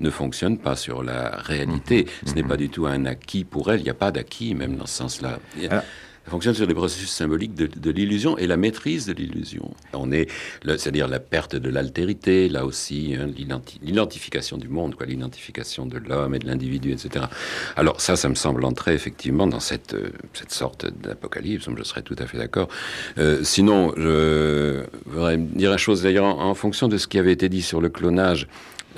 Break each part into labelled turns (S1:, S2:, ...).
S1: ne fonctionne pas sur la réalité. Mhm. Ce n'est pas mhm. du tout un acquis pour elle, il n'y a pas d'acquis même dans ce sens-là. Ça fonctionne sur les processus symboliques de, l'illusion et la maîtrise de l'illusion. On est, c'est-à-dire la perte de l'altérité, là aussi, hein, l'identification du monde, quoi, l'identification de l'homme et de l'individu, etc. Alors ça, ça me semble entrer effectivement dans cette, euh, cette sorte d'apocalypse, je serais tout à fait d'accord. Euh, sinon, je voudrais dire une chose d'ailleurs en fonction de ce qui avait été dit sur le clonage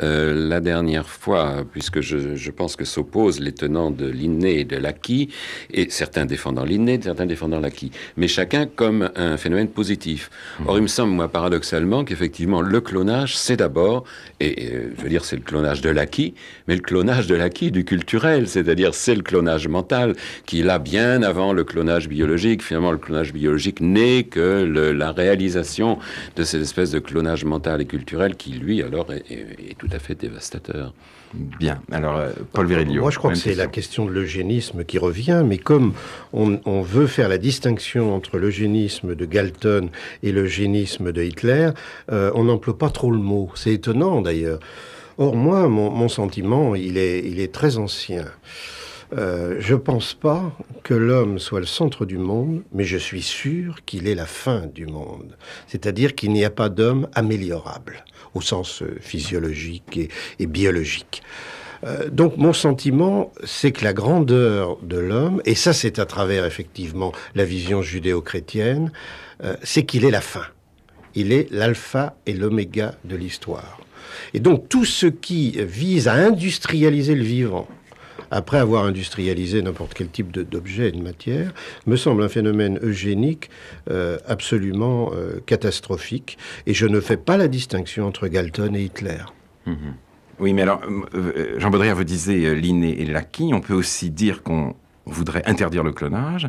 S1: euh, la dernière fois, puisque je, pense que s'opposent les tenants de l'inné et de l'acquis, et certains défendant l'inné, certains défendant l'acquis, mais chacun comme un phénomène positif. Mhm. Or, il me semble, moi, paradoxalement, qu'effectivement, le clonage, c'est d'abord, et, je veux dire, c'est le clonage de l'acquis, mais le clonage de l'acquis du culturel, c'est-à-dire c'est le clonage mental, qui l'a bien avant le clonage biologique. Finalement, le clonage biologique n'est que la réalisation de cette espèce de clonage mental et culturel qui, lui, alors, est tout à fait dévastateur.
S2: Bien.
S3: Alors, euh, Paul Virilio. Moi, je crois que c'est la question de l'eugénisme qui revient, mais comme on, veut faire la distinction entre l'eugénisme de Galton et l'eugénisme de Hitler, euh, on n'emploie pas trop le mot. C'est étonnant, d'ailleurs. Or, moi, mon, sentiment, il est, il est très ancien. Euh, je ne pense pas que l'homme soit le centre du monde, mais je suis sûr qu'il est la fin du monde. C'est-à-dire qu'il n'y a pas d'homme améliorable, au sens euh, physiologique et, biologique. Euh, donc mon sentiment, c'est que la grandeur de l'homme, et ça c'est à travers effectivement la vision judéo-chrétienne, c'est qu'il est la fin. Il est l'alpha et l'oméga de l'histoire. Et donc tout ce qui vise à industrialiser le vivant, après avoir industrialisé n'importe quel type d'objet et de matière, me semble un phénomène eugénique euh, absolument euh, catastrophique. Et je ne fais pas la distinction entre Galton et Hitler. Mm-hmm.
S2: Oui, mais alors, euh, Jean Baudrillard, vous disait l'inné et l'acquis. On peut aussi dire qu'on voudrait interdire le clonage.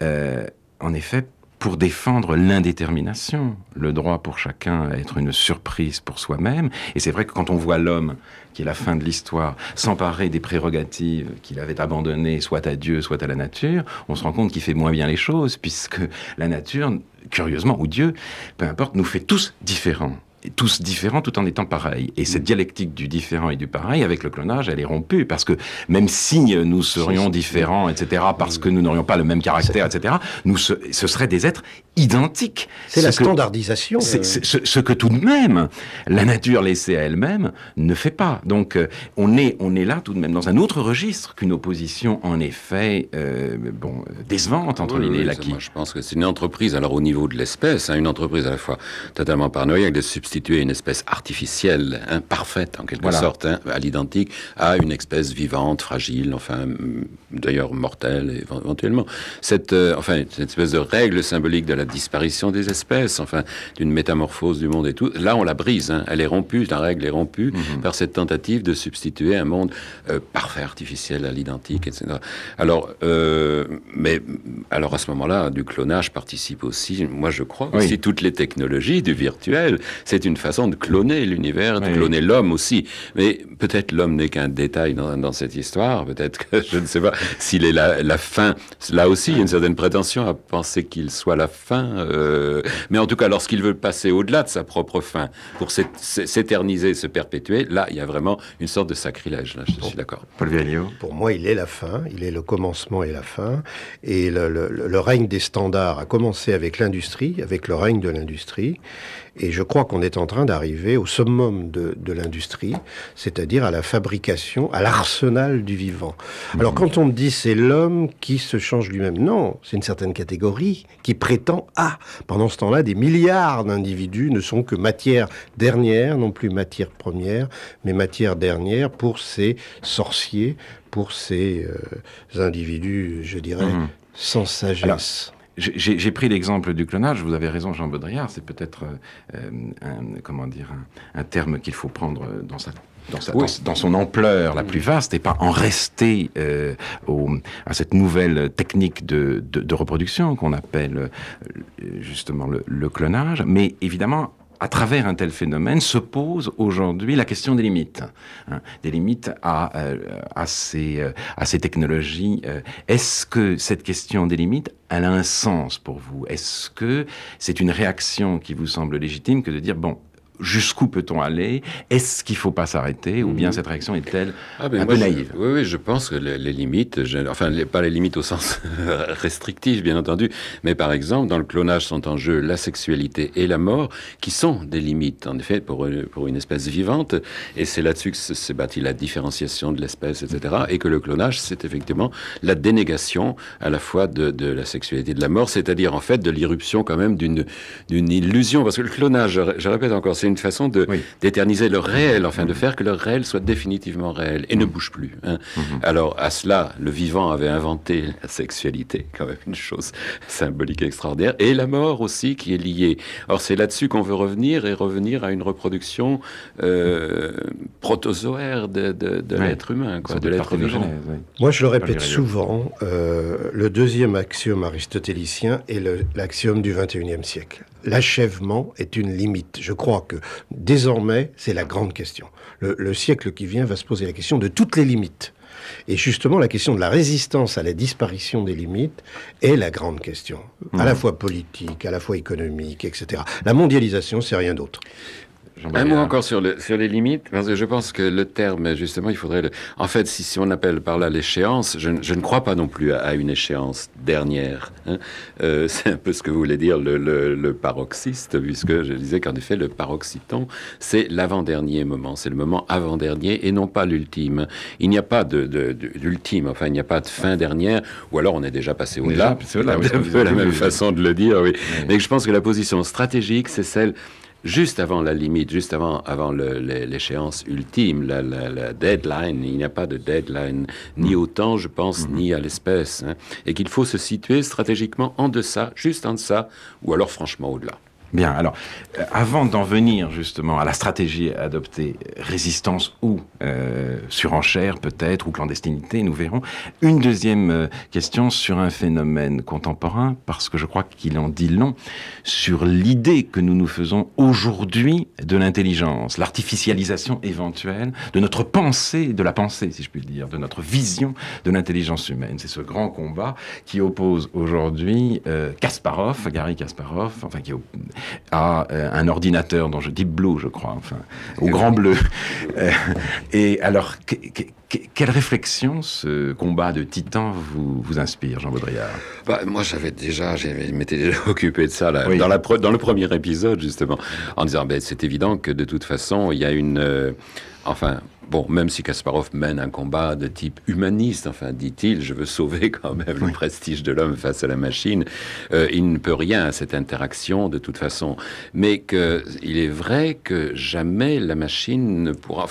S2: en effet, pour défendre l'indétermination, le droit pour chacun à être une surprise pour soi-même. Et c'est vrai que quand on voit l'homme, qui est la fin de l'histoire, s'emparer des prérogatives qu'il avait abandonnées, soit à Dieu, soit à la nature, on se rend compte qu'il fait moins bien les choses, puisque la nature, curieusement, ou Dieu, peu importe, nous fait tous différents tous différents tout en étant pareils. Et cette mm. dialectique du différent et du pareil, avec le clonage, elle est rompue, parce que même si nous serions différents, etc., parce mm. que nous n'aurions pas le même caractère, etc., nous, ce, serait seraient des êtres identiques. C'est la standardisation. C'est, euh. ce, que tout de même, la nature laissée à elle-même ne fait pas. Donc, euh, on est, on est là tout de même dans un autre registre qu'une opposition, en effet,
S1: euh, bon, décevante entre l'idée et l'acquis. Moi, je pense que c'est une entreprise, alors au niveau de l'espèce, hein, une entreprise à la fois totalement paranoïaque, des substituts une espèce artificielle, imparfaite en quelque sorte, hein, à l'identique, à une espèce vivante, fragile, enfin mm, d'ailleurs mortelle éventuellement. Cette, euh, enfin, cette espèce de règle symbolique de la disparition des espèces, enfin d'une métamorphose du monde et tout, là on la brise, hein. elle est rompue, la règle est rompue mhm. par cette tentative de substituer un monde euh, parfait, artificiel à l'identique, etc. Alors, euh, mais alors à ce moment-là, du clonage participe aussi, moi je crois, si aussi toutes les technologies du virtuel. C'est une façon de cloner l'univers, de cloner l'homme aussi. Mais peut-être l'homme n'est qu'un détail dans, cette histoire. Peut-être que, je ne sais pas, s'il est la, fin. Là aussi, il y a une certaine prétention à penser qu'il soit la fin. Euh, mais en tout cas, lorsqu'il veut passer au-delà de sa propre fin, pour s'éterniser, se perpétuer, là, il y a vraiment une sorte de sacrilège. Là, je suis d'accord. Paul Virilio.
S3: Pour moi, il est la fin. Il est le commencement et la fin. Et le, le règne des standards a commencé avec l'industrie, avec le règne de l'industrie. Et je crois qu'on est en train d'arriver au summum de, l'industrie, c'est-à-dire à la fabrication, à l'arsenal du vivant. Alors quand on me dit c'est l'homme qui se change lui-même, non, c'est une certaine catégorie qui prétend à. Pendant ce temps-là, des milliards d'individus ne sont que matière dernière, non plus matière première, mais matière dernière pour ces sorciers, pour ces euh, individus, je dirais, mhm. sans sagesse. J'ai pris l'exemple du clonage, vous avez raison Jean Baudrillard,
S2: c'est peut-être euh, euh, un, comment dire, un, terme qu'il faut prendre euh, dans sa dans, son ampleur la plus mm. vaste et pas en rester à cette nouvelle technique de, reproduction qu'on appelle justement le, le, clonage, mais évidemment à travers un tel phénomène, se pose aujourd'hui la question des limites, hein. des limites à, euh, euh, à, ces, technologies. Euh, est-ce que cette question des limites, elle a un sens pour vous Est-ce que c'est une réaction qui vous semble légitime que de dire, bon, jusqu'où peut-on aller Est-ce qu'il ne faut pas s'arrêter
S1: Ou bien mhm. cette réaction est-elle ah, ben, un peu naïve Oui, oui, je pense que les, limites, enfin pas les limites au sens restrictif, bien entendu, mais par exemple, dans le clonage sont en jeu la sexualité et la mort, qui sont des limites, en effet, pour, pour une espèce vivante. Et c'est là-dessus que s'est bâtie la différenciation de l'espèce, etc. Et que le clonage, c'est effectivement la dénégation à la fois de, la sexualité et de la mort, c'est-à-dire en fait de l'irruption quand même d'une illusion. Parce que le clonage, je, répète encore, c'est une façon de d'éterniser le réel, enfin de faire que le réel soit définitivement réel et ne mm. bouge plus. Hein. Mm-hmm. Alors à cela, le vivant avait inventé la sexualité, quand même une chose symbolique extraordinaire, et la mort aussi qui est liée. Or c'est là-dessus qu'on veut revenir et revenir à une reproduction euh, protozoaire de, de, l'être humain, quoi, de l'être vivant. Moi je le répète
S3: souvent, euh, le deuxième axiome aristotélicien est l'axiome du 21e siècle l'achèvement est une limite. Je crois que désormais, c'est la grande question. Le, siècle qui vient va se poser la question de toutes les limites. Et justement, la question de la résistance à la disparition des limites est la grande question, à la mmh. fois politique, à la fois économique, etc. La
S1: mondialisation, c'est rien d'autre. Un mot encore sur, sur les limites, parce que je pense que le terme, justement, il faudrait... Le... En fait, si, si on appelle par là l'échéance, je, ne crois pas non plus à, une échéance dernière. Hein. Euh, c'est un peu ce que vous voulez dire le, paroxyste, puisque je disais qu'en effet, le paroxyton, c'est l'avant-dernier moment, c'est le moment avant-dernier et non pas l'ultime. Il n'y a pas de, d'ultime, enfin, il n'y a pas de fin dernière, ou alors on est déjà passé au-delà. C'est un peu la même façon de le dire, oui. Mais je pense que la position stratégique, c'est celle juste avant la limite, juste avant, avant l'échéance ultime, la, deadline. Il n'y a pas de deadline ni mm. au temps, je pense, mm-hmm. ni à l'espèce. Hein. et qu'il faut se situer stratégiquement en deçà, juste en deçà, ou alors franchement au-delà.
S2: Bien, alors, euh, avant d'en venir justement à la stratégie adoptée, résistance ou euh, surenchère peut-être, ou clandestinité, nous verrons, une deuxième euh, question sur un phénomène contemporain, parce que je crois qu'il en dit long, sur l'idée que nous nous faisons aujourd'hui de l'intelligence, l'artificialisation éventuelle de notre pensée, de la pensée si je puis dire, de notre vision de l'intelligence humaine. C'est ce grand combat qui oppose aujourd'hui Kasparov, Gary Kasparov, enfin qui à euh, un ordinateur dont je dis bleu je crois, enfin, au grand bleu. Euh, et alors, quelle réflexion ce combat de titans vous, vous
S1: inspire, Jean Baudrillard bah, Moi, j'avais déjà, je m'étais déjà occupé de ça dans, la, dans, le premier épisode, justement, en disant, ben, c'est évident que de toute façon, il y a une... Euh, enfin, Bon, même si Kasparov mène un combat de type humaniste, enfin dit-il, je veux sauver quand même le prestige de l'homme face à la machine, euh, il ne peut rien à cette interaction de toute façon. Mais que, il est vrai que jamais la machine ne pourra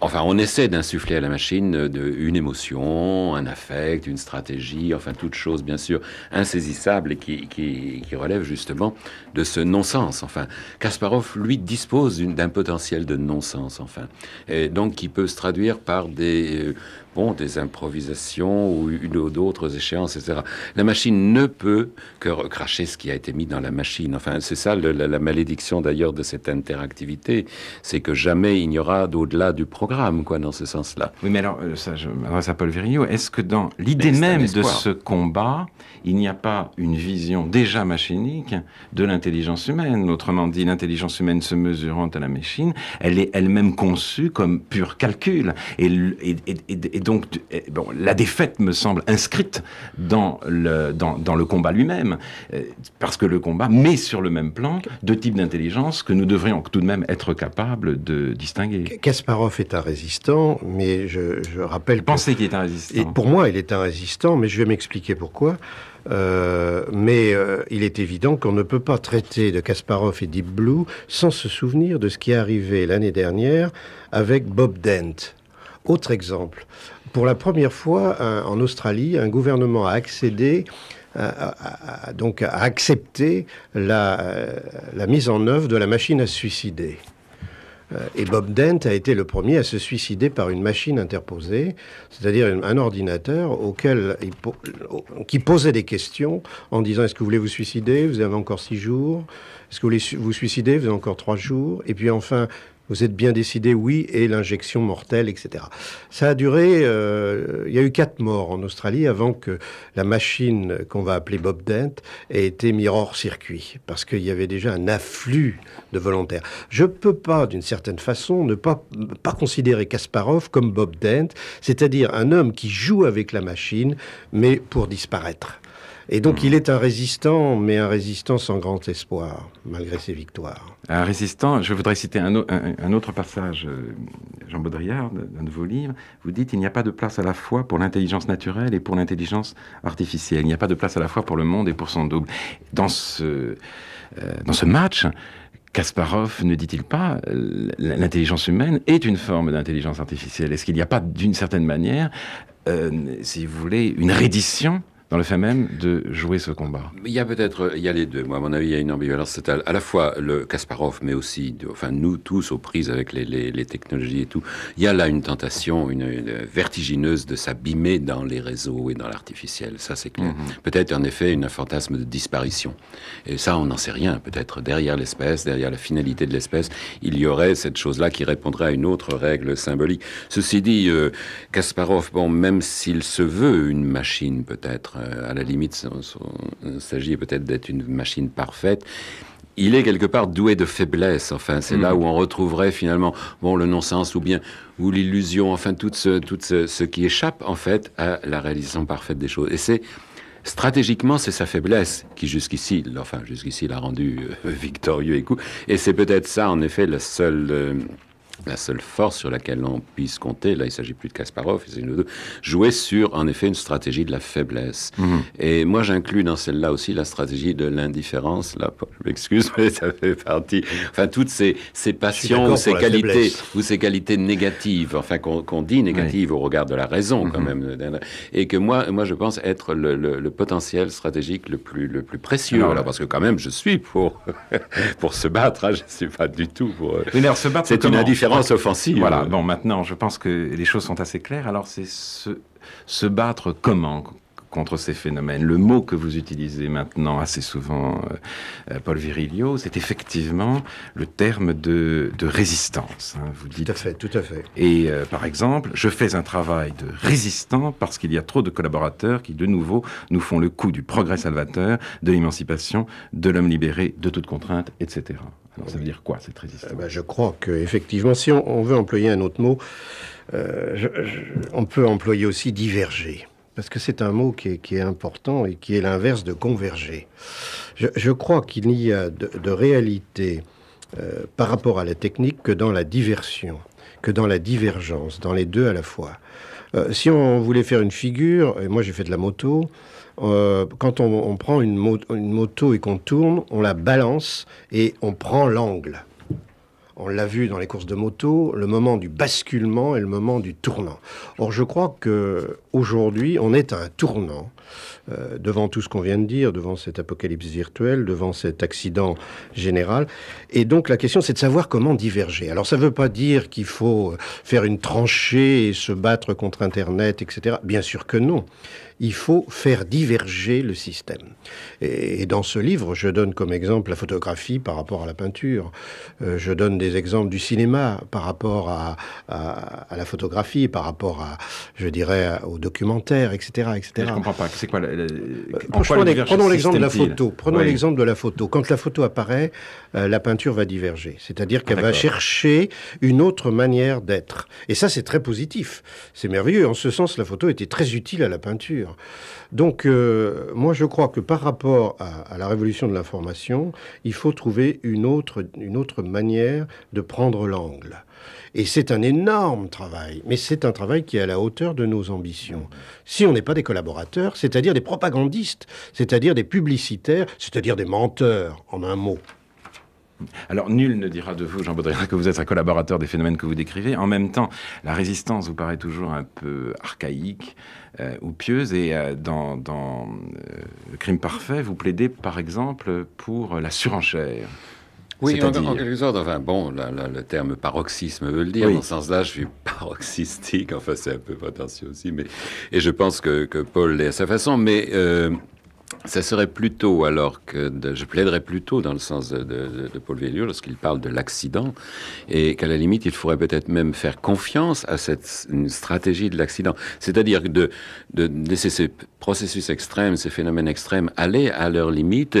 S1: enfin, on essaie d'insuffler à la machine euh, une émotion, un affect, une stratégie, enfin, toute chose, bien sûr, insaisissable et qui, relève justement de ce non-sens. Enfin, Kasparov, lui, dispose d'un potentiel de non-sens, enfin, et donc qui peut se traduire par des, euh, bon, des improvisations ou une d'autres échéances, etc. La machine ne peut que recracher ce qui a été mis dans la machine. Enfin, c'est ça la malédiction d'ailleurs de cette interactivité, c'est que jamais il n'y aura d'au-delà du programme, quoi, dans ce sens-là. Oui, mais alors,
S2: euh, ça, je m'adresse à Paul Virilio. Est-ce que dans l'idée même de ce combat, il n'y a pas une vision déjà machinique de l'intelligence humaine Autrement dit, l'intelligence humaine se mesurant à la machine, elle est elle-même conçue comme pur calcul. Et, donc, bon, la défaite me semble inscrite dans le, dans, le combat lui-même, euh, parce que le combat met sur le même plan deux types d'intelligence que nous devrions tout de même être capables de distinguer. Kasparov est
S3: un résistant, mais je, rappelle... penser pensez qu'il est un résistant Pour moi, il est un résistant, mais je vais m'expliquer pourquoi. Euh, mais euh, il est évident qu'on ne peut pas traiter de Kasparov et Deep Blue sans se souvenir de ce qui est arrivé l'année dernière avec Bob Dent. Autre exemple, pour la première fois euh, en Australie, un gouvernement a accédé donc a accepté la, la, mise en œuvre de la machine à suicider. Euh, et Bob Dent a été le premier à se suicider par une machine interposée, c'est-à-dire un ordinateur auquel qui posait des questions en disant est-ce que vous voulez vous suicider Vous avez encore six jours. Est-ce que vous voulez vous suicider Vous avez encore trois jours. Et puis enfin, vous êtes bien décidé, oui, et l'injection mortelle, etc. Ça a duré, euh, il y a eu quatre morts en Australie avant que la machine qu'on va appeler Bob Dent ait été mise hors circuit, parce qu'il y avait déjà un afflux de volontaires. Je ne peux pas, d'une certaine façon, ne pas, pas considérer Kasparov comme Bob Dent, c'est-à-dire un homme qui joue avec la machine, mais pour disparaître. Et donc, hmm. il est un résistant, mais un résistant sans grand espoir, malgré ses victoires.
S2: Un résistant, je voudrais citer un, autre passage, euh, Jean Baudrillard, d'un de vos livres. Vous dites Il n'y a pas de place à la fois pour l'intelligence naturelle et pour l'intelligence artificielle. Il n'y a pas de place à la fois pour le monde et pour son double. Dans ce, euh, match, Kasparov ne dit-il pas euh, l'intelligence humaine est une forme d'intelligence artificielle Est-ce qu'il n'y a pas d'une certaine manière, si vous voulez, une reddition dans le fait même de jouer ce combat
S1: Il y a peut-être, il y a les deux. Moi, à mon avis, il y a une ambivalence totale. À la fois le Kasparov, mais aussi, enfin, nous tous aux prises avec les, technologies et tout. Il y a là une tentation, une, vertigineuse de s'abîmer dans les réseaux et dans l'artificiel. Ça, c'est clair. Mhm. Peut-être en effet un fantasme de disparition. Et ça, on n'en sait rien. Peut-être derrière l'espèce, derrière la finalité de l'espèce, il y aurait cette chose-là qui répondrait à une autre règle symbolique. Ceci dit, euh, Kasparov, bon, même s'il se veut une machine, peut-être euh, à la limite, il s'agit peut-être d'être une machine parfaite il est quelque part doué de faiblesse. Enfin, c'est là mm. où on retrouverait finalement, bon, le non-sens ou bien, ou l'illusion, enfin, tout ce, ce, qui échappe, en fait, à la réalisation parfaite des choses. Et c'est, stratégiquement, c'est sa faiblesse qui, jusqu'ici, enfin, jusqu'ici, l'a rendu euh, victorieux et c'est peut-être ça, en effet, la seule, euh, la seule force sur laquelle on puisse compter, là il s'agit plus de Kasparov, il s'agit de deux, jouer sur en effet une stratégie de la faiblesse. Mhm. Et moi j'inclus dans celle-là aussi la stratégie de l'indifférence, là je m'excuse, mais ça fait partie, enfin toutes ces, ces passions ou ces, qualités, ou ces qualités négatives, enfin qu'on dit négatives au regard de la raison quand mhm. même, et que moi, moi je pense être le, potentiel stratégique le plus, le plus précieux, alors, parce que quand même je suis pour, pour se battre, hein, je ne suis pas du tout pour... Euh, se c'est une indifférence offensive. Voilà, bon, maintenant,
S2: je pense que les choses sont assez claires. Alors, c'est se, se battre comment contre ces phénomènes. Le mot que vous utilisez maintenant assez souvent, euh, euh, Paul Virilio, c'est effectivement le terme de, résistance. Hein. vous dites. Tout à fait, tout à fait. Et euh, par exemple, je fais un travail de résistant parce qu'il y a trop de collaborateurs qui, de nouveau, nous font le coup du progrès salvateur, de l'émancipation, de l'homme libéré, de toute contrainte,
S3: etc. Alors ça veut dire quoi cette résistance eh ben, Je crois que effectivement, si on, veut employer un autre mot, on peut employer aussi diverger parce que c'est un mot qui est, important et qui est l'inverse de converger. Je, crois qu'il n'y a de, réalité euh, par rapport à la technique que dans la diversion, que dans la divergence, dans les deux à la fois. Euh, si on voulait faire une figure, et moi j'ai fait de la moto, euh, quand on, prend une, une moto et qu'on tourne, on la balance et on prend l'angle on l'a vu dans les courses de moto, le moment du basculement et le moment du tournant. Or, je crois que aujourd'hui, on est à un tournant euh, devant tout ce qu'on vient de dire, devant cet apocalypse virtuel, devant cet accident général. Et donc, la question, c'est de savoir comment diverger. Alors, ça ne veut pas dire qu'il faut faire une tranchée et se battre contre Internet, etc. Bien sûr que non il faut faire diverger le système. Et, dans ce livre, je donne comme exemple la photographie par rapport à la peinture. Euh, je donne des exemples du cinéma par rapport à, la photographie, par rapport à, je dirais, au documentaire, etc., etc. Mais je comprends pas. C'est quoi la, euh, Prenons l'exemple de la photo. Prenons l'exemple de la photo. Quand la photo apparaît, euh, la peinture va diverger. C'est-à-dire ah, qu'elle va chercher une autre manière d'être. Et ça, c'est très positif. C'est merveilleux. En ce sens, la photo était très utile à la peinture. Donc, euh, moi, je crois que par rapport à, à la révolution de l'information, il faut trouver une autre, une autre manière de prendre l'angle. Et c'est un énorme travail, mais c'est un travail qui est à la hauteur de nos ambitions. Si on n'est pas des collaborateurs, c'est-à-dire des propagandistes, c'est-à-dire des publicitaires, c'est-à-dire des menteurs, en un mot.
S2: Alors, nul ne dira de vous, Jean Baudrillard, que vous êtes un collaborateur des phénomènes que vous décrivez. En même temps, la résistance vous paraît toujours un peu archaïque euh, ou pieuse. Et euh, dans, euh, Le crime parfait, vous plaidez, par exemple, pour la surenchère.
S1: Oui, en, quelque sorte, enfin bon, le terme paroxysme veut le dire. Dans ce sens-là, je suis paroxystique, enfin c'est un peu prétentieux aussi, mais et je pense que, Paul l'est à sa façon, mais ça serait plutôt, alors que je plaiderais plutôt dans le sens de, Paul Vélieu lorsqu'il parle de l'accident, et qu'à la limite, il faudrait peut-être même faire confiance à cette stratégie de l'accident. C'est-à-dire de, de laisser processus extrêmes, ces phénomènes extrêmes, aller à leurs limites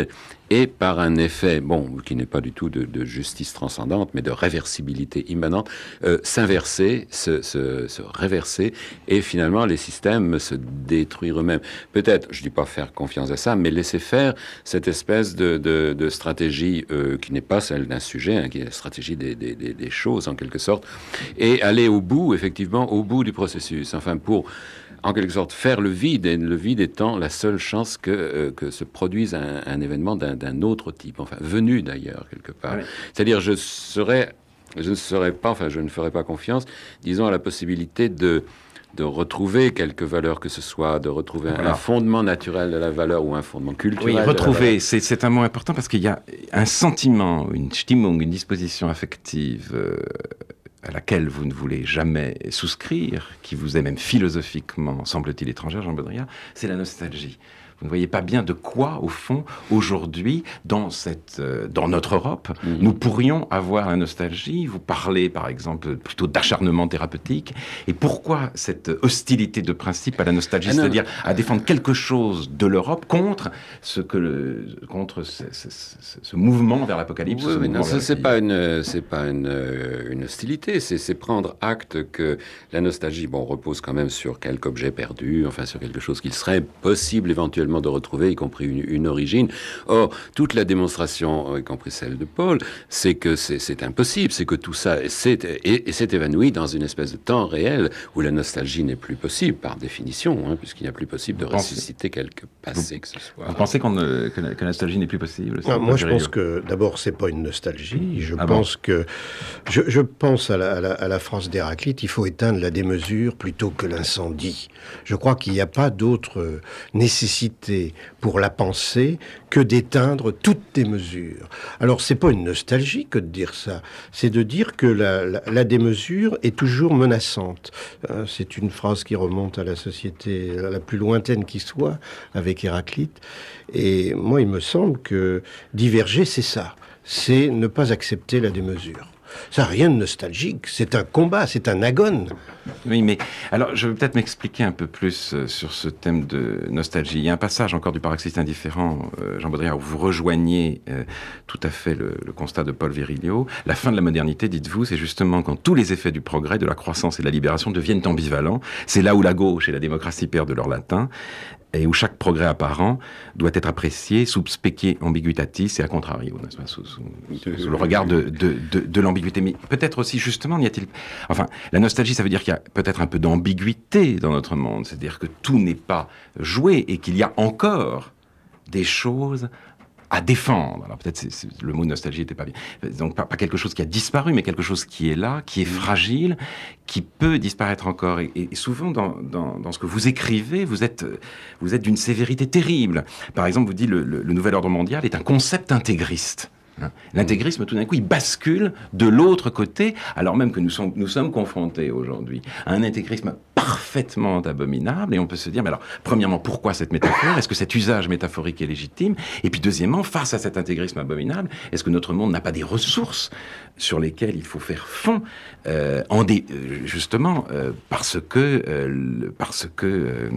S1: et par un effet, bon, qui n'est pas du tout de, justice transcendante, mais de réversibilité immanente, euh, s'inverser, se, réverser, et finalement les systèmes se détruire eux-mêmes. Peut-être, je ne dis pas faire confiance à ça, mais laisser faire cette espèce de, stratégie euh, qui n'est pas celle d'un sujet, hein, qui est la stratégie des, des choses en quelque sorte, et aller au bout, effectivement, au bout du processus. Enfin, pour en quelque sorte faire le vide, et le vide étant la seule chance que, euh, que se produise un, événement d'un autre type, enfin venu d'ailleurs quelque part. C'est-à-dire je je ne serais pas, enfin je ne ferais pas confiance, disons à la possibilité de de retrouver quelques valeurs que ce soit, de retrouver un fondement naturel de la valeur ou un fondement culturel. Oui, retrouver,
S2: c'est un mot important parce qu'il y a un sentiment, une stimmung, une disposition affective euh, à laquelle vous ne voulez jamais souscrire, qui vous est même philosophiquement, semble-t-il, étrangère, Jean Baudrillard, c'est la nostalgie vous ne voyez pas bien de quoi, au fond, aujourd'hui, dans, cette, euh, dans notre Europe, mm. nous pourrions avoir la nostalgie. Vous parlez, par exemple, plutôt d'acharnement thérapeutique. Et pourquoi cette hostilité de principe à la nostalgie, ah c'est-à-dire à défendre quelque chose de l'Europe contre ce que contre ce, mouvement vers l'apocalypse ce non, c'est
S1: pas une, c'est euh, pas une, hostilité. C'est, c'est prendre acte que la nostalgie, bon, repose quand même sur quelque objet perdu, enfin sur quelque chose qu'il serait possible éventuellement de retrouver, y compris une, origine. Or, toute la démonstration, euh, y compris celle de Paul, c'est que c'est impossible, c'est que tout ça s'est évanoui dans une espèce de temps réel où la nostalgie n'est plus possible, par définition, hein, puisqu'il n'y a plus possible de ressusciter quelque
S2: passé que ce soit. Vous pensez que, la nostalgie n'est plus possible Moi, je pense
S3: que d'abord, c'est pas une nostalgie. Je ah pense que je, pense à la, à la France d'Héraclite. Il faut éteindre la démesure plutôt que l'incendie. Je crois qu'il n'y a pas d'autre euh, nécessité pour la pensée que d'éteindre toutes les mesures. Alors c'est pas une nostalgie que de dire ça, c'est de dire que la, démesure est toujours menaçante. Euh, c'est une phrase qui remonte à la société la plus lointaine qui soit, avec Héraclite. Et moi, il me semble que diverger, c'est ça, c'est ne pas accepter la démesure. Ça n'a rien de nostalgique. C'est un combat, c'est un agone.
S2: Oui, mais alors je vais peut-être m'expliquer un peu plus euh, sur ce thème de nostalgie. Il y a un passage encore du Paroxysme indifférent, euh, Jean Baudrillard, où vous rejoignez euh, tout à fait le, constat de Paul Virilio. La fin de la modernité, dites-vous, c'est justement quand tous les effets du progrès, de la croissance et de la libération deviennent ambivalents. C'est là où la gauche et la démocratie perdent leur latin et où chaque progrès apparent doit être apprécié sous specie ambiguitatis et à contrario, sous, le regard de, de, de, de l'ambiguïté. Mais peut-être aussi, justement, n'y a-t-il... Enfin, la nostalgie, ça veut dire qu'il y a peut-être un peu d'ambiguïté dans notre monde, c'est-à-dire que tout n'est pas joué et qu'il y a encore des choses à défendre. Alors peut-être le mot nostalgie n'était pas bien. Donc pas, quelque chose qui a disparu, mais quelque chose qui est là, qui est fragile, qui peut disparaître encore. Et, souvent dans, dans, ce que vous écrivez, vous êtes, vous êtes d'une sévérité terrible. Par exemple, vous dites le, le, le nouvel ordre mondial est un concept intégriste. Hein. L'intégrisme, tout d'un coup, il bascule de l'autre côté, alors même que nous sommes, nous sommes confrontés aujourd'hui à un intégrisme parfaitement abominable et on peut se dire, mais alors, premièrement, pourquoi cette métaphore Est-ce que cet usage métaphorique est légitime Et puis deuxièmement, face à cet intégrisme abominable, est-ce que notre monde n'a pas des ressources sur lesquelles il faut faire fond euh, en euh, justement
S1: euh, parce que, parce que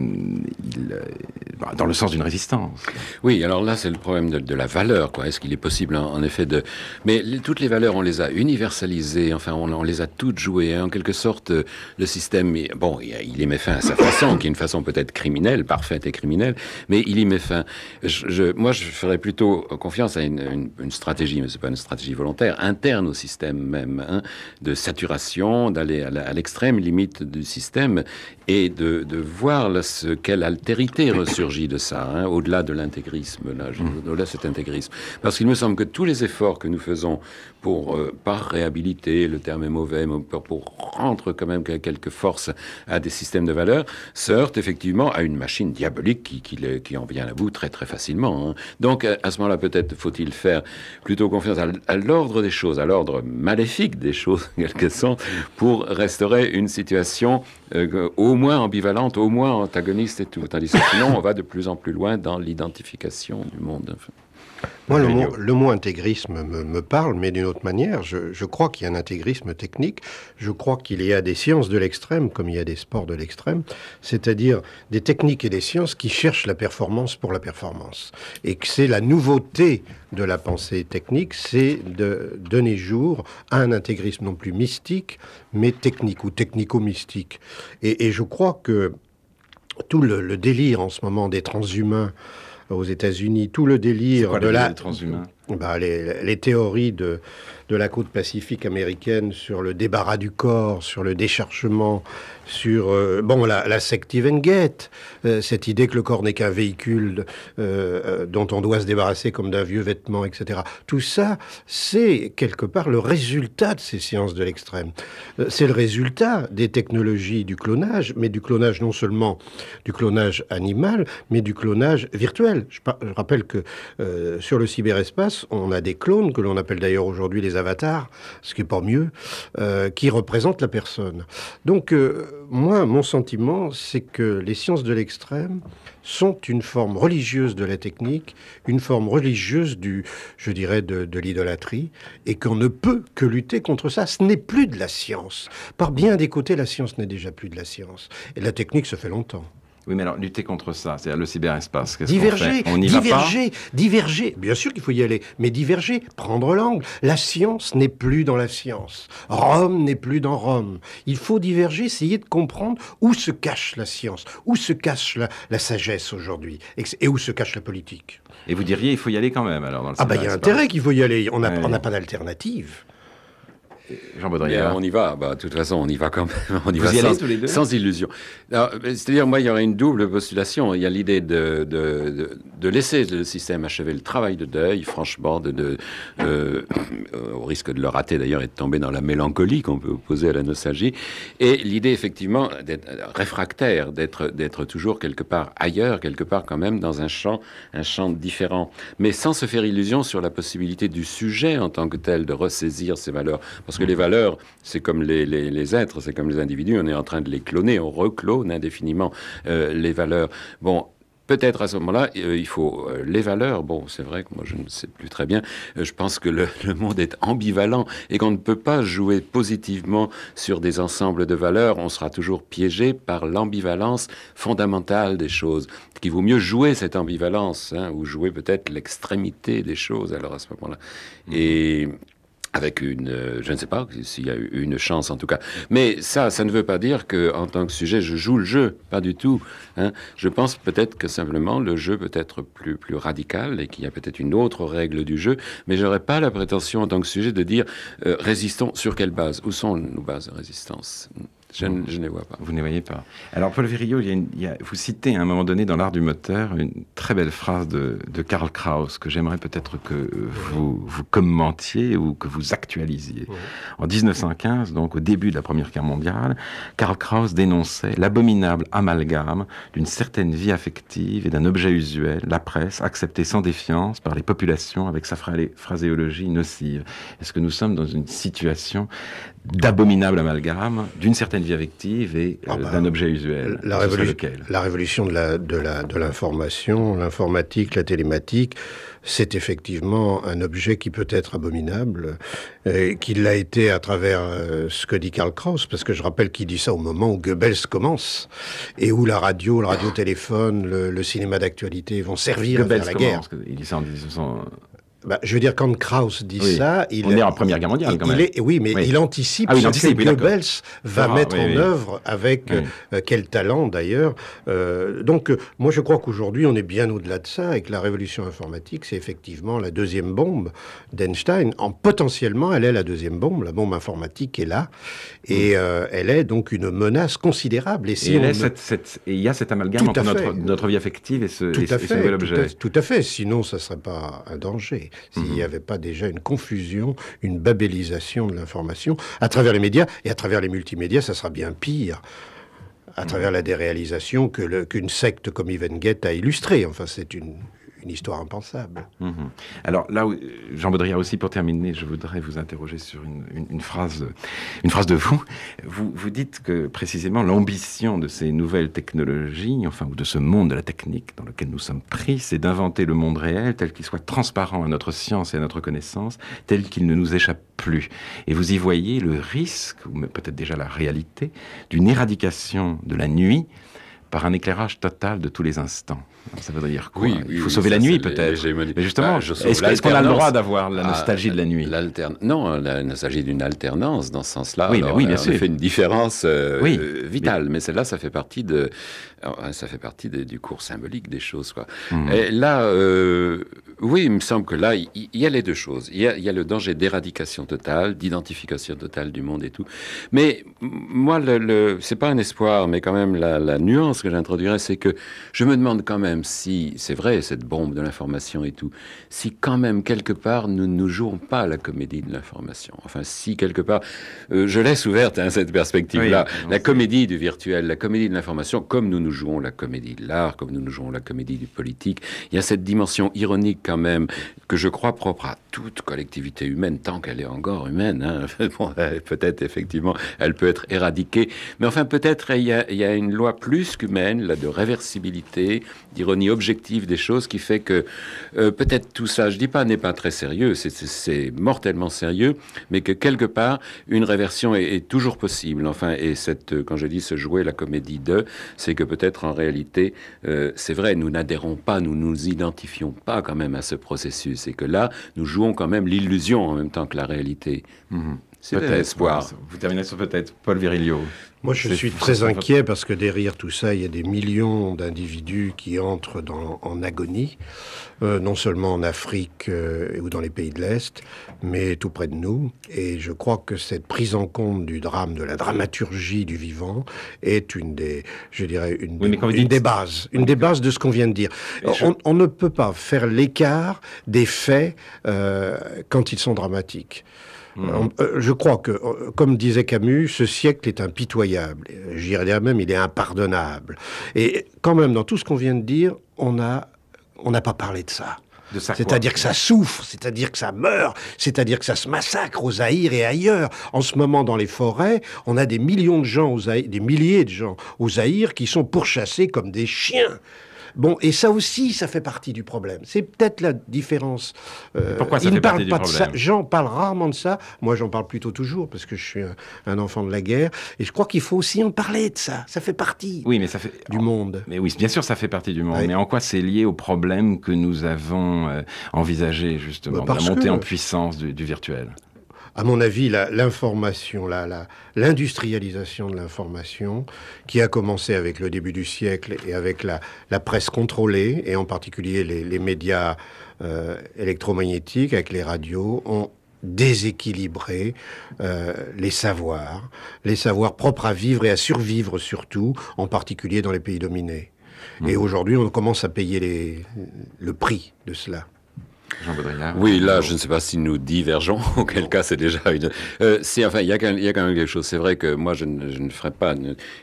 S1: bah, dans le sens d'une résistance Oui, alors là, c'est le problème de, la valeur. quoi Est-ce qu'il est possible, en, effet, de... Mais toutes les valeurs, on les a universalisées, enfin, on, les a toutes jouées. Hein. en quelque sorte, le système, bon, euh, il y met fin à sa façon, qui est une façon peut-être criminelle, parfaite et criminelle, mais il y met fin. Je, moi, je ferais plutôt confiance à une, stratégie, mais c'est pas une stratégie volontaire, interne au système même, hein, de saturation, d'aller à l'extrême limite du système et de, voir ce, quelle altérité ressurgit de ça, hein, au-delà de l'intégrisme, là, mm. au-delà de cet intégrisme. Parce qu'il me semble que tous les efforts que nous faisons pour, euh, par réhabiliter, le terme est mauvais, mais pour, rendre quand même quelques forces à des systèmes de valeurs, se effectivement à une machine diabolique qui, qui, en vient à bout très très facilement. Hein. Donc euh, à ce moment-là, peut-être faut-il faire plutôt confiance à, l'ordre des choses, à l'ordre maléfique des choses, quelque pour restaurer une situation euh, au moins ambivalente, au moins antagoniste et tout. sinon, on va de plus en plus
S3: loin dans l'identification du monde. Moi, le mot, intégrisme me, parle, mais d'une autre manière. Je, crois qu'il y a un intégrisme technique. Je crois qu'il y a des sciences de l'extrême, comme il y a des sports de l'extrême, c'est-à-dire des techniques et des sciences qui cherchent la performance pour la performance. Et que c'est la nouveauté de la pensée technique, c'est de donner jour à un intégrisme non plus mystique, mais technique ou technico-mystique. Et, je crois que tout le, le délire en ce moment des transhumains, aux États-Unis, tout le délire de la... Transhumains bah, les, les, théories de, de, la côte pacifique américaine sur le débarras du corps, sur le déchargement, sur euh, bon la, la sective and get, euh, cette idée que le corps n'est qu'un véhicule euh, dont on doit se débarrasser comme d'un vieux vêtement, etc. Tout ça, c'est quelque part le résultat de ces sciences de l'extrême. c'est le résultat des technologies du clonage, mais du clonage non seulement du clonage animal, mais du clonage virtuel. je rappelle que sur le cyberespace, on a des clones, que l'on appelle d'ailleurs aujourd'hui les avatars, ce qui est pas mieux, euh, qui représentent la personne. Donc, euh, moi, mon sentiment, c'est que les sciences de l'extrême sont une forme religieuse de la technique, une forme religieuse du, je dirais, de, l'idolâtrie, et qu'on ne peut que lutter contre ça. Ce n'est plus de la science. Par bien des côtés, la science n'est déjà plus de la science. Et la technique se fait longtemps. Oui, mais alors lutter contre ça, c'est-à-dire le cyberespace. quest diverger, On y diverger, va diverger. Bien sûr qu'il faut y aller, mais diverger, prendre l'angle. La science n'est plus dans la science. Rome n'est plus dans Rome. Il faut diverger, essayer de comprendre où se cache la science, où se cache la, sagesse aujourd'hui, et, où se cache la politique.
S1: Et vous diriez, il faut y aller quand même alors dans le Ah bah il y a intérêt
S3: qu'il faut y aller. On n'a pas d'alternative.
S1: Jean Baudrillard. on y va. Bah, de toute façon, on y va quand même. On y va sans, illusion. C'est-à-dire, moi, il y aurait une double postulation. Il y a l'idée de, laisser le système achever le travail de deuil, franchement, euh, au risque de le rater d'ailleurs et de tomber dans la mélancolie qu'on peut opposer à la nostalgie. Et l'idée, effectivement, d'être réfractaire, d'être toujours quelque part ailleurs, quelque part quand même dans un champ, un champ différent. Mais sans se faire illusion sur la possibilité du sujet en tant que tel de ressaisir ses valeurs parce que les valeurs, c'est comme les, êtres, c'est comme les individus, on est en train de les cloner, on reclone indéfiniment euh, les valeurs. Bon, peut-être à ce moment-là, euh, il faut euh, les valeurs. Bon, c'est vrai que moi, je ne sais plus très bien. je pense que le, monde est ambivalent et qu'on ne peut pas jouer positivement sur des ensembles de valeurs. On sera toujours piégé par l'ambivalence fondamentale des choses. Qu'il vaut mieux jouer cette ambivalence hein, ou jouer peut-être l'extrémité des choses. Alors à ce moment-là, mm-hmm. et avec une, euh, je ne sais pas s'il y a eu une chance en tout cas. Mais ça, ça ne veut pas dire que en tant que sujet, je joue le jeu, pas du tout. Hein. Je pense peut-être que simplement le jeu peut être plus plus radical et qu'il y a peut-être une autre règle du jeu. Mais j'aurais pas la prétention en tant que sujet de dire euh, résistons sur quelle base, où sont nos bases de résistance. Je, ne,
S2: les vois pas. Vous ne les voyez pas. Alors, Paul Virillo, vous citez à un moment donné dans L'Art du moteur une très belle phrase de, Karl Kraus que j'aimerais peut-être que euh, vous, vous, commentiez ou que vous actualisiez. En 1915, donc au début de la Première Guerre mondiale, Karl Kraus dénonçait l'abominable amalgame d'une certaine vie affective et d'un objet usuel, la presse, acceptée sans défiance par les populations avec sa phraséologie nocive. Est-ce que nous sommes dans une situation d'abominable amalgame d'une certaine d'une
S3: et ah un euh, bah, d'un objet usuel. La, révolution de l'information, la, de la, de l'informatique, la télématique, c'est effectivement un objet qui peut être abominable, euh, et qui l'a été à travers euh, ce que dit Karl Kraus, parce que je rappelle qu'il dit ça au moment où Goebbels commence, et où la radio, le radiotéléphone, le, le cinéma d'actualité vont servir Goebbels la guerre. Il dit ça en bah, je veux dire, quand Krauss dit ça, il on est en Première Guerre mondiale. Quand même. Il est, oui, mais il anticipe ah ce que Goebbels va ah, mettre en œuvre avec euh, quel talent d'ailleurs. Euh, donc, euh, moi, je crois qu'aujourd'hui, on est bien au-delà de ça et que la révolution informatique, c'est effectivement la deuxième bombe d'Einstein. En potentiellement, elle est la deuxième bombe. La bombe informatique est là et euh, elle est donc une menace considérable. Et, il y a cet amalgame entre notre,
S2: vie affective et ce,
S3: nouvel objet. Tout à, tout à fait. Sinon, ça serait pas un danger s'il n'y mhm. avait pas déjà une confusion, une babélisation de l'information à travers les médias et à travers les multimédias, ça sera bien pire à travers mhm. la déréalisation que qu'une secte comme Evenget a illustrée. Enfin, c'est une, une histoire impensable.
S2: Mhm. Alors là, Jean Baudrillard aussi, pour terminer, je voudrais vous interroger sur une, phrase, une phrase de vous. Vous, vous dites que précisément l'ambition de ces nouvelles technologies, enfin, ou de ce monde de la technique dans lequel nous sommes pris, c'est d'inventer le monde réel tel qu'il soit transparent à notre science et à notre connaissance, tel qu'il ne nous échappe plus. Et vous y voyez le risque, ou peut-être déjà la réalité, d'une éradication de la nuit par un éclairage total de tous les instants. ça veut dire quoi Il faut sauver la nuit peut-être. Mais bah, justement, est-ce qu'on a le droit d'avoir la ah, nostalgie
S1: de la nuit Non, la s'agit d'une alternance dans ce sens-là. Oui, mais oui, fait une différence euh, vitale, mais, celle-là, ça fait partie de, euh, ça fait partie du cours symbolique des choses. Quoi. Mmh. Et là, euh, oui, il me semble que là, il y, a les deux choses. Il y, a, le danger d'éradication totale, d'identification totale du monde et tout. Mais moi, le, c'est pas un espoir, mais quand même la, nuance que j'introduirais, c'est que je me demande quand même si c'est vrai cette bombe de l'information et tout, si quand même quelque part nous ne jouons pas la comédie de l'information. Enfin, si quelque part, euh, je laisse ouverte hein, cette perspective-là, la comédie du virtuel, la comédie de l'information, comme nous nous jouons la comédie de l'art, comme nous nous jouons la comédie du politique. Il y a cette dimension ironique quand même, que je crois propre à toute collectivité humaine, tant qu'elle est encore humaine. Hein. Euh, peut-être, effectivement, elle peut être éradiquée. Mais enfin, peut-être, il y, a, une loi plus qu'humaine, là, de réversibilité, d'ironie objective des choses, qui fait que euh, peut-être tout ça, je dis pas, n'est pas très sérieux, c'est mortellement sérieux, mais que quelque part, une réversion est, toujours possible. Enfin, et cette, quand je dis se jouer la comédie de, c'est que peut-être, en réalité, euh, c'est vrai, nous n'adhérons pas, nous nous identifions pas quand même à ce processus et que là, nous jouons quand même l'illusion en même temps que la réalité. Mm-hmm. Peut-être, espoir. Vous terminez sur peut-être Paul Virilio. Moi, je suis
S3: très inquiet parce que derrière tout ça, il y a des millions d'individus qui entrent dans, en agonie, euh, non seulement en Afrique euh, ou dans les pays de l'Est, mais tout près de nous. Et je crois que cette prise en compte du drame, de la dramaturgie du vivant, est une des, je dirais, une, des bases, une des bases de ce qu'on vient de dire. On, ne peut pas faire l'écart des faits euh, quand ils sont dramatiques. Mhm. Euh, euh, je crois que, euh, comme disait Camus, ce siècle est impitoyable. J'irais même, il est impardonnable. Et quand même, dans tout ce qu'on vient de dire, on n'a on pas parlé de ça. C'est-à-dire que ça souffre, c'est-à-dire que ça meurt, c'est-à-dire que ça se massacre aux Zaïre et ailleurs. En ce moment, dans les forêts, on a des millions de gens, des milliers de gens aux Zaïre qui sont pourchassés comme des chiens. Bon, et ça aussi, ça fait partie du problème. C'est peut-être la différence. Euh, pourquoi ça fait ne parle pas de ça. J'en parle rarement de ça. Moi, j'en parle plutôt toujours parce que je suis un, enfant de la guerre. Et je crois qu'il faut aussi en parler de ça. Ça fait partie. Oui, mais ça fait du
S2: monde. Mais oui, bien sûr, ça fait partie du monde. Mais en quoi c'est lié au problème que nous avons euh, envisagé justement bah, de la montée en puissance du virtuel
S3: à mon avis, l'information, l'industrialisation de l'information, qui a commencé avec le début du siècle et avec la, presse contrôlée, et en particulier les, médias euh, électromagnétiques, avec les radios, ont déséquilibré euh, les savoirs, les savoirs propres à vivre et à survivre surtout, en particulier dans les pays dominés. Mmh. Et aujourd'hui, on commence à payer le prix de cela.
S1: Oui, là, je ne sais pas si nous divergeons, auquel cas c'est déjà une. Euh, enfin, il y, a quand même quelque chose. C'est vrai que moi, je ne, ferai pas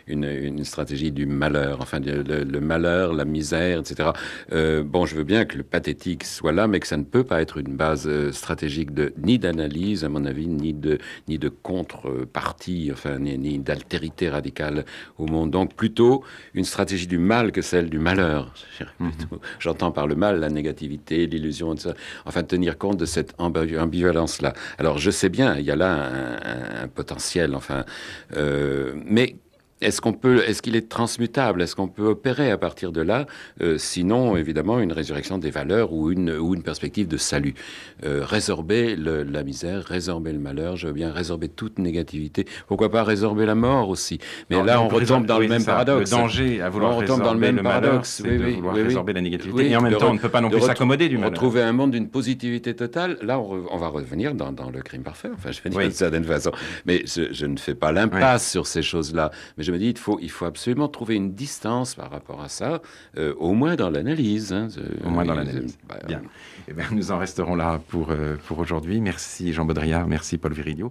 S1: une, stratégie du malheur. Enfin, le, malheur, la misère, etc. Euh, bon, je veux bien que le pathétique soit là, mais que ça ne peut pas être une base euh, stratégique de, ni d'analyse, à mon avis, ni de, ni de contrepartie, enfin, ni, ni d'altérité radicale au monde. Donc, plutôt une stratégie du mal que celle du malheur. Mm-hmm. J'entends par le mal la négativité, l'illusion, etc enfin tenir compte de cette ambivalence-là. Alors je sais bien, il y a là un, potentiel, enfin, euh, mais est-ce qu'on peut, est-ce qu'il est transmutable Est-ce qu'on peut opérer à partir de là euh, Sinon, évidemment, une résurrection des valeurs ou une, ou une perspective de salut. Euh, résorber la misère, résorber le malheur, je veux bien résorber toute négativité. Pourquoi pas résorber la mort aussi Mais là, on retombe dans le même paradoxe. Le danger à vouloir résorber dans le, même paradoxe, malheur, oui, résorber la négativité. et en même temps, on ne peut pas non plus s'accommoder du malheur. Retrouver un monde d'une positivité totale. Là, on, va revenir dans, le crime parfait. Enfin, je vais dire d'une façon. Mais je, je ne fais pas l'impasse sur ces choses-là. Mais je me dis, il faut, il faut absolument trouver une distance par rapport à ça, euh, au moins dans l'analyse. Hein, au moins dans l'analyse. Bah, euh, eh bien. Nous en resterons là pour, euh, pour aujourd'hui. Merci Jean
S2: Baudrillard, merci Paul Virilio.